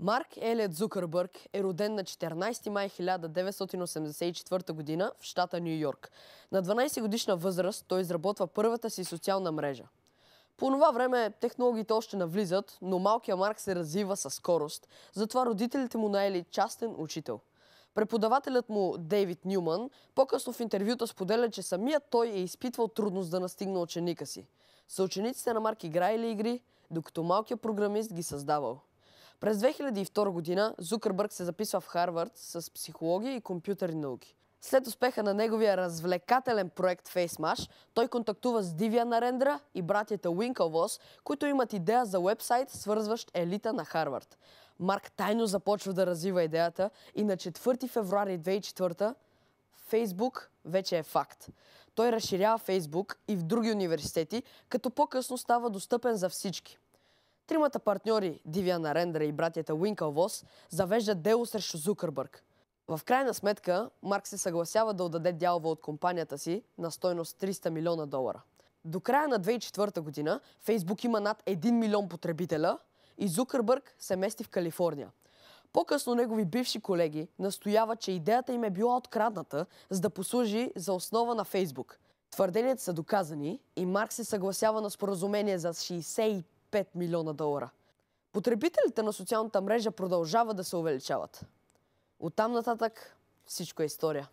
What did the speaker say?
Марк Елет Зукърбърг е роден на 14 май 1984 г. в щата Нью Йорк. На 12 годишна възраст той изработва първата си социална мрежа. По това време технологиите още навлизат, но малкият Марк се развива със скорост, затова родителите му наели частен учител. Преподавателят му Дейвид Нюман по-късно в интервюта споделя, че самият той е изпитвал трудност да настигне ученика си. Съучениците на Марк играели игри, докато малкият програмист ги създавал. През 2002 година Зукърбърг се записва в Харвард с психология и компютърни науки. След успеха на неговия развлекателен проект FaceMash, той контактува с Дивия Нарендра и братята Winklevoss, които имат идея за вебсайт, свързващ елита на Харвард. Марк тайно започва да развива идеята и на 4 февруари 2004 Фейсбук вече е факт. Той разширява Фейсбук и в други университети, като по-късно става достъпен за всички – Тримата партньори, Дивия Нарендра и братята Уинкълвос, завеждат дело срещу Зукърбърг. В крайна сметка, Марк се съгласява да отдаде дялва от компанията си на стойност 300 милиона долара. До края на 2004 година Фейсбук има над 1 милион потребителя и Зукърбърг се мести в Калифорния. По-късно негови бивши колеги настояват, че идеята им е била открадната, за да послужи за основа на Фейсбук. Твърденията са доказани и Марк се съгласява на споразумение за 5 милиона долара. Потребителите на социалната мрежа продължават да се увеличават. От там нататък всичко е история.